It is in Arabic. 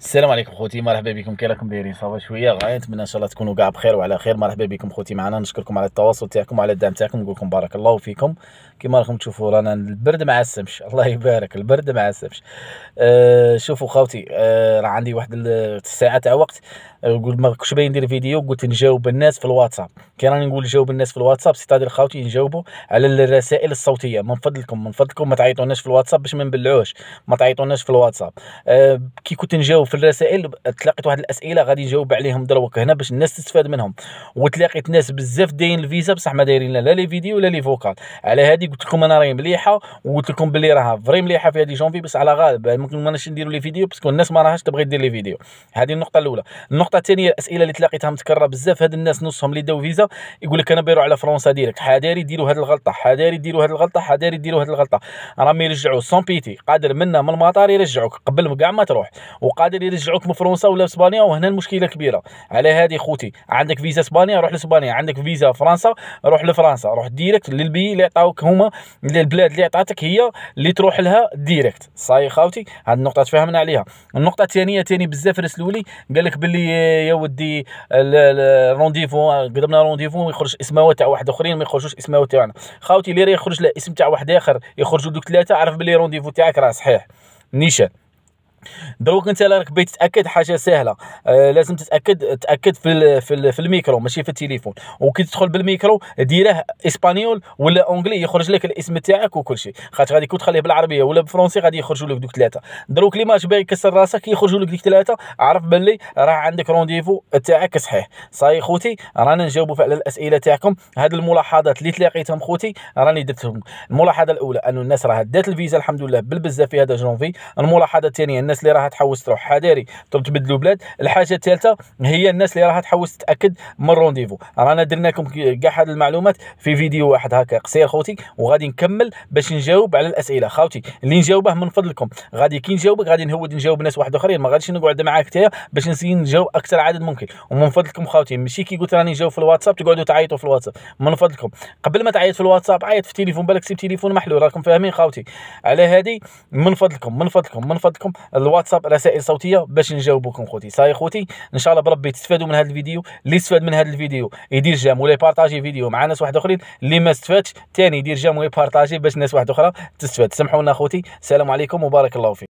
السلام عليكم خوتي مرحبا بكم كي راكم دايرين صافا شويه غاية نتمنى ان شاء الله تكونوا كاع بخير وعلى خير مرحبا بكم خوتي معنا نشكركم على التواصل تاعكم وعلى الدعم تاعكم نقول لكم بارك الله فيكم كيما راكم تشوفوا رانا البرد مع السمش الله يبارك البرد مع السمش أه شوفوا خوتي أه، راه عندي واحد الساعه تاع وقت نقول أه، ما كنتش باين ندير فيديو قلت نجاوب الناس في الواتساب كي راني نقول نجاوب الناس في الواتساب سيتادير خوتي نجاوبوا على الرسائل الصوتيه من فضلكم من فضلكم ما تعيطوناش في الواتساب باش ما نبلعوش ما تعيطوناش في الواتساب أه كي كنت نجاوب في الرسائل تلاقيت واحد الاسئله غادي نجاوب عليهم دروك هنا باش الناس تستفاد منهم وتلاقيت ناس بزاف داين الفيزا بصح ما دايرين لا لي فيديو ولا لي فوكال على هذه قلت لكم انا راهي مليحه وقلت لكم بلي راها فري مليحه في هذه جونفي بس على غالب ممكن ما نديروا لي فيديو باسكو الناس ما راهاش تبغي دير لي فيديو هذه النقطه الاولى النقطه الثانيه الاسئله اللي تلاقيتها متكرره بزاف هاد الناس نصهم اللي داو فيزا يقول لك انا بيرو على فرنسا ديريكت حذاري ديروا هاد الغلطه حذاري ديروا هاد الغلطه حذاري ديروا هاد الغلطه راهم يرجعوا سون بيتي قادر منا من المطار يرجعوك قبل كاع ما تروح وقادر غادي يرجعوك من فرنسا ولا اسبانيا وهنا المشكله كبيره على هذه خوتي عندك فيزا اسبانيا روح لاسبانيا عندك فيزا فرنسا روح لفرنسا روح ديريكت للبي اللي عطاوك هما البلاد اللي عطاتك هي اللي تروح لها ديريكت صاي خاوتي هذه النقطه تفهمنا عليها النقطه الثانيه ثاني بزاف راس الاولي قال لك باللي يا ودي الرونديفو قدمنا رونديفو ما يخرج اسماوات تاع واحد اخرين ما يخرجوش اسماوات تاعنا خاوتي اللي يخرج له اسم تاع واحد اخر يخرجوا دوك ثلاثه عرف باللي رونديفو تاعك راه صحيح نيشان دروك انت راك بغيت تتاكد حاجه سهله آه لازم تتاكد تاكد في في, في الميكرو ماشي في التليفون وكي تدخل بالميكرو ديره اسبانيول ولا اونجلي يخرج لك الاسم تاعك وكل شيء خاطر غادي كون تخليه بالعربيه ولا بالفرنسي غادي يخرجوا لك دوك ثلاثه دروك اللي ماش باغي يكسر راسك يخرجوا لك ديك ثلاثه عرف باللي راه عندك رونديفو تاعك صحيح صاي خوتي رانا نجاوبوا على الاسئله تاعكم هاد الملاحظات اللي تلاقيتهم خوتي راني درتهم الملاحظه الاولى انه الناس راه دات الفيزا الحمد لله بالبزاف في هذا جونفي الملاحظه الثانيه الناس الناس اللي راح تحوس تروح حذاري تروح تبدلوا بلاد الحاجه الثالثه هي الناس اللي راح تحوس تتاكد من الرونديفو رانا درنا لكم كاع هذه المعلومات في فيديو واحد هكا قصير خوتي وغادي نكمل باش نجاوب على الاسئله خوتي اللي نجاوبه من فضلكم غادي كي نجاوبك غادي نهود نجاوب ناس واحد اخرين ما غاديش نقعد معاك حتى باش نسيي نجاوب اكثر عدد ممكن ومن فضلكم خوتي ماشي كي قلت راني نجاوب في الواتساب تقعدوا تعيطوا في الواتساب من فضلكم قبل ما تعيط في الواتساب عيط في التليفون بالك سيب تليفون محلول راكم فاهمين خوتي على هذه من فضلكم من فضلكم من فضلكم الواتساب رسائل صوتيه باش نجاوبكم خوتي صاي خوتي ان شاء الله بربي تستفادوا من هذا الفيديو اللي استفاد من هذا الفيديو يدير جام ولا يبارطاجي فيديو مع ناس واحد اخرين اللي ما استفادش ثاني يدير جام ويبارطاجي باش ناس واحد اخرى تستفاد لنا خوتي السلام عليكم وبارك الله فيك